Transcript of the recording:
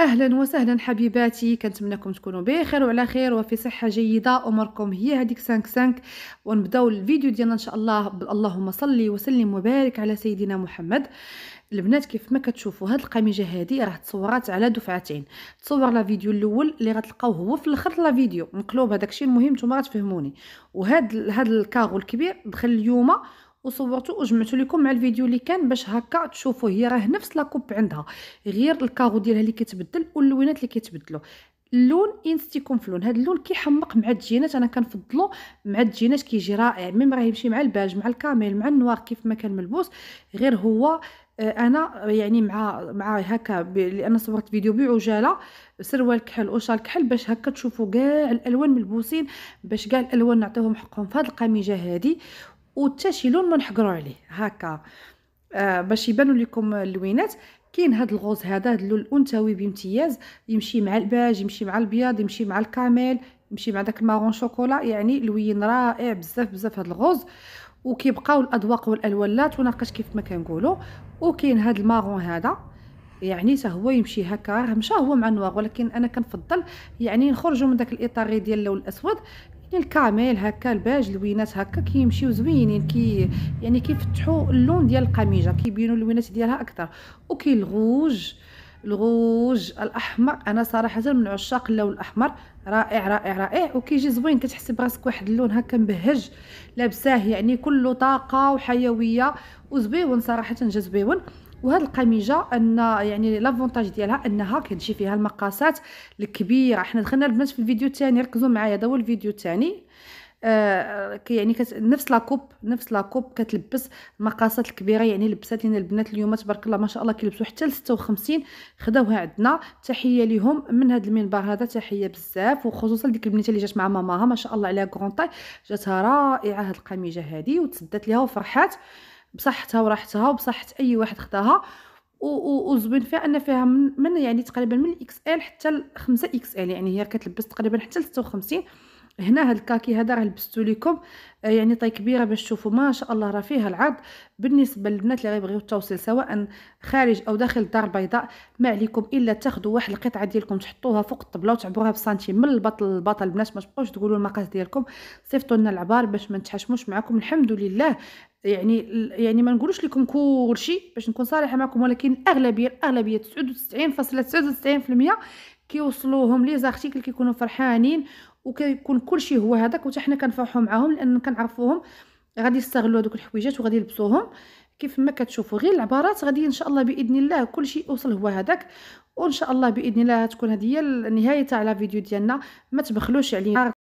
اهلا وسهلا حبيباتي كنتمنىكم تكونوا بخير وعلى خير وفي صحه جيده اموركم هي هذيك 5 5 ونبداو الفيديو ديالنا ان شاء الله اللهم صلي وسلم وبارك على سيدنا محمد البنات كيف ما كتشوفوا هاد القميجه هادي راه تصورات على دفعتين تصور لا فيديو الاول اللي غتلقاوه هو في الاخر لا فيديو مقلوب هذاك الشيء المهم نتوما غتفهموني وهاد هاد الكاغو الكبير دخل اليوم وصورته وجمعته لكم مع الفيديو اللي كان باش هكا تشوفوا هي راه نفس لاكوب عندها غير الكاغو ديالها اللي كيتبدل واللوينات اللي كيتبدلوا اللون انستيكم فلون هذا اللون كيحمق مع الجينات انا كنفضلو مع الجينات كيجي رائع ميم راه يمشي مع الباج مع الكاميل مع النوار كيف ما كان ملبوس غير هو آه، انا يعني مع مع هكا لان صورت فيديو بعجاله سروال كحل وشال كحل باش هكا تشوفوا كاع الالوان ملبوسين باش كاع الالوان نعطيهم حقهم في هذه القميجه هذه وتاشيلون ما نحقروا عليه هكا آه باش يبانوا لكم اللوينات كاين هذا الغوز هذا اللون الانثوي بامتياز يمشي مع الباج يمشي مع الابيض يمشي مع الكاميل يمشي مع داك المارون شوكولا يعني لوين رائع بزاف بزاف هذا الغوز وكيبقاو الاذواق لا تناقش كيف ما كنقولوا وكاين هذا المارون هذا يعني حتى هو يمشي هكا راه مشى هو مع النوار ولكن انا كنفضل يعني نخرجوا من داك الاطار ديال اللون الاسود الكامل هكا الباج لوينات هكا كيمشيو زوينين كي يعني كيفتحوا اللون ديال القميجه كيبينوا اللوينات ديالها اكثر وكاين الغوج الغوج الاحمر انا صراحه من عشاق اللون الاحمر رائع رائع رائع وكيجي زوين كتحس براسك واحد اللون هكا مبهج لابساه يعني كله طاقه وحيويه وزبيون صراحه جا زبيون وهاد القميجه ان يعني لافونتاج ديالها انها كتجي فيها المقاسات الكبيره حنا دخلنا البنات في الفيديو الثاني ركزوا معايا هذا هو الفيديو الثاني آه يعني كت... نفس لاكوب نفس لاكوب كتلبس المقاسات الكبيره يعني لبسات لنا البنات اليوم تبارك الله ما شاء الله كيلبسوا حتى ل 56 خداوها عندنا تحيه ليهم من هذا المنبر هذا تحيه بزاف وخصوصا ديك البنيته اللي جات مع ماماها ما شاء الله عليها كرونطاي جاتها رائعه هاد القميجه هذه وتسدات ليها وفرحات آه بصحتها وراحتها وبصحه اي واحد خداها وزوين فيها ان فيها من, من يعني تقريبا من الاكس ال حتى 5 اكس ال يعني هي كتلبس تقريبا حتى 56 هنا هاد الكاكي هذا راه لبستو لكم آه، يعني طاي كبيره باش تشوفوا ما شاء الله راه فيها العرض بالنسبه للبنات اللي غيبغيو التوصيل سواء خارج او داخل الدار البيضاء ما عليكم الا تاخذوا واحد القطعه ديالكم تحطوها فوق الطبله وتعبروها بسنتيم من البطل للبطل البنات ما تبقاوش تقولوا المقاس ديالكم صيفطوا لنا العبار باش ما نتحشموش معكم الحمد لله يعني يعني ما نقولوش لكم كلشي باش نكون صريحه معكم ولكن الاغلبيه الاغلبيه 99.99% كيوصلوهم لي زارتيكل كيكونوا فرحانين وكيكون كلشي هو هذاك وحتى حنا كنفرحوا معاهم لان كنعرفوهم غادي يستغلوا هذوك الحويجات وغادي يلبسوهم كيف ما كتشوفوا غير العبارات غادي ان شاء الله باذن الله كلشي يوصل هو هذاك وان شاء الله باذن الله تكون هذه هي النهايه تاع لا فيديو ديالنا ما تبخلوش علينا